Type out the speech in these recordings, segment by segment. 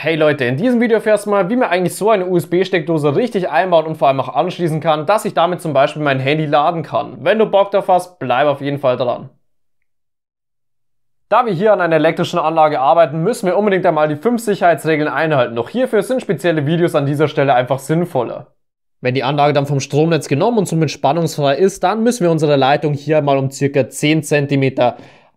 Hey Leute, in diesem Video erfährst du mal, wie man eigentlich so eine USB-Steckdose richtig einbauen und vor allem auch anschließen kann, dass ich damit zum Beispiel mein Handy laden kann. Wenn du Bock drauf hast, bleib auf jeden Fall dran. Da wir hier an einer elektrischen Anlage arbeiten, müssen wir unbedingt einmal die 5 Sicherheitsregeln einhalten. Doch hierfür sind spezielle Videos an dieser Stelle einfach sinnvoller. Wenn die Anlage dann vom Stromnetz genommen und somit spannungsfrei ist, dann müssen wir unsere Leitung hier mal um ca. 10 cm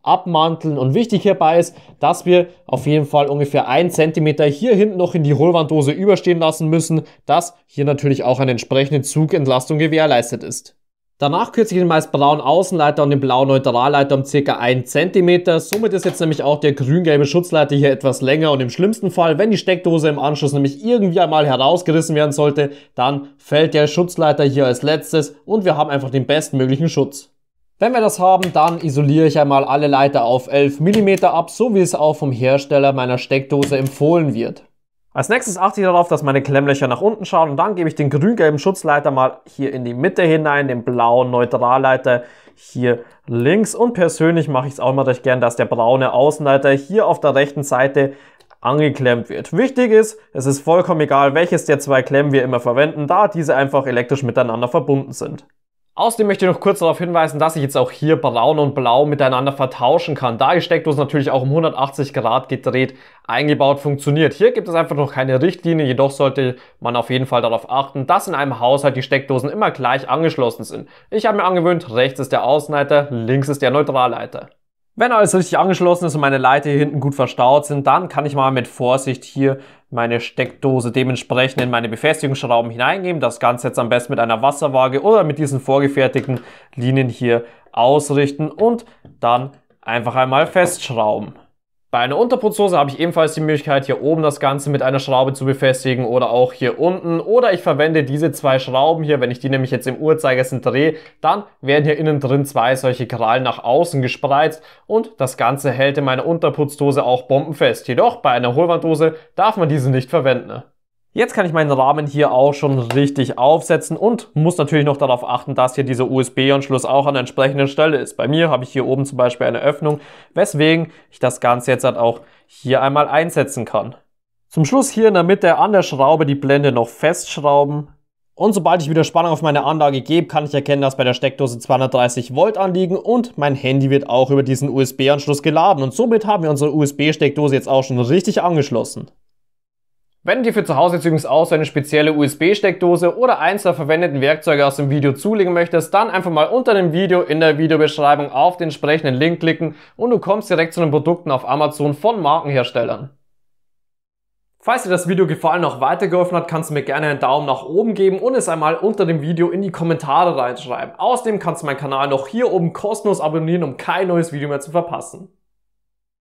abmanteln. Und wichtig hierbei ist, dass wir auf jeden Fall ungefähr ein Zentimeter hier hinten noch in die Hohlwanddose überstehen lassen müssen, dass hier natürlich auch eine entsprechende Zugentlastung gewährleistet ist. Danach kürze ich den meist blauen Außenleiter und den blauen Neutralleiter um circa 1 cm. Somit ist jetzt nämlich auch der grün-gelbe Schutzleiter hier etwas länger und im schlimmsten Fall, wenn die Steckdose im Anschluss nämlich irgendwie einmal herausgerissen werden sollte, dann fällt der Schutzleiter hier als letztes und wir haben einfach den bestmöglichen Schutz. Wenn wir das haben, dann isoliere ich einmal alle Leiter auf 11 mm ab, so wie es auch vom Hersteller meiner Steckdose empfohlen wird. Als nächstes achte ich darauf, dass meine Klemmlöcher nach unten schauen und dann gebe ich den grün-gelben Schutzleiter mal hier in die Mitte hinein, den blauen Neutralleiter hier links und persönlich mache ich es auch immer recht gern, dass der braune Außenleiter hier auf der rechten Seite angeklemmt wird. Wichtig ist, es ist vollkommen egal, welches der zwei Klemmen wir immer verwenden, da diese einfach elektrisch miteinander verbunden sind. Außerdem möchte ich noch kurz darauf hinweisen, dass ich jetzt auch hier braun und blau miteinander vertauschen kann. Da die Steckdose natürlich auch um 180 Grad gedreht eingebaut funktioniert. Hier gibt es einfach noch keine Richtlinie, jedoch sollte man auf jeden Fall darauf achten, dass in einem Haushalt die Steckdosen immer gleich angeschlossen sind. Ich habe mir angewöhnt, rechts ist der Außenleiter, links ist der Neutralleiter. Wenn alles richtig angeschlossen ist und meine Leiter hier hinten gut verstaut sind, dann kann ich mal mit Vorsicht hier meine Steckdose dementsprechend in meine Befestigungsschrauben hineingeben. Das Ganze jetzt am besten mit einer Wasserwaage oder mit diesen vorgefertigten Linien hier ausrichten und dann einfach einmal festschrauben. Bei einer Unterputzhose habe ich ebenfalls die Möglichkeit, hier oben das Ganze mit einer Schraube zu befestigen oder auch hier unten. Oder ich verwende diese zwei Schrauben hier, wenn ich die nämlich jetzt im Uhrzeigersinn drehe, dann werden hier innen drin zwei solche Krallen nach außen gespreizt und das Ganze hält in meiner Unterputzdose auch bombenfest. Jedoch bei einer Hohlwanddose darf man diese nicht verwenden. Jetzt kann ich meinen Rahmen hier auch schon richtig aufsetzen und muss natürlich noch darauf achten, dass hier dieser USB-Anschluss auch an der entsprechenden Stelle ist. Bei mir habe ich hier oben zum Beispiel eine Öffnung, weswegen ich das Ganze jetzt halt auch hier einmal einsetzen kann. Zum Schluss hier in der Mitte an der Schraube die Blende noch festschrauben. Und sobald ich wieder Spannung auf meine Anlage gebe, kann ich erkennen, dass bei der Steckdose 230 Volt anliegen und mein Handy wird auch über diesen USB-Anschluss geladen. Und somit haben wir unsere USB-Steckdose jetzt auch schon richtig angeschlossen. Wenn dir für zu Hause jetzt übrigens auch so eine spezielle USB-Steckdose oder eins der verwendeten Werkzeuge aus dem Video zulegen möchtest, dann einfach mal unter dem Video in der Videobeschreibung auf den entsprechenden Link klicken und du kommst direkt zu den Produkten auf Amazon von Markenherstellern. Falls dir das Video gefallen noch weitergeholfen hat, kannst du mir gerne einen Daumen nach oben geben und es einmal unter dem Video in die Kommentare reinschreiben. Außerdem kannst du meinen Kanal noch hier oben kostenlos abonnieren, um kein neues Video mehr zu verpassen.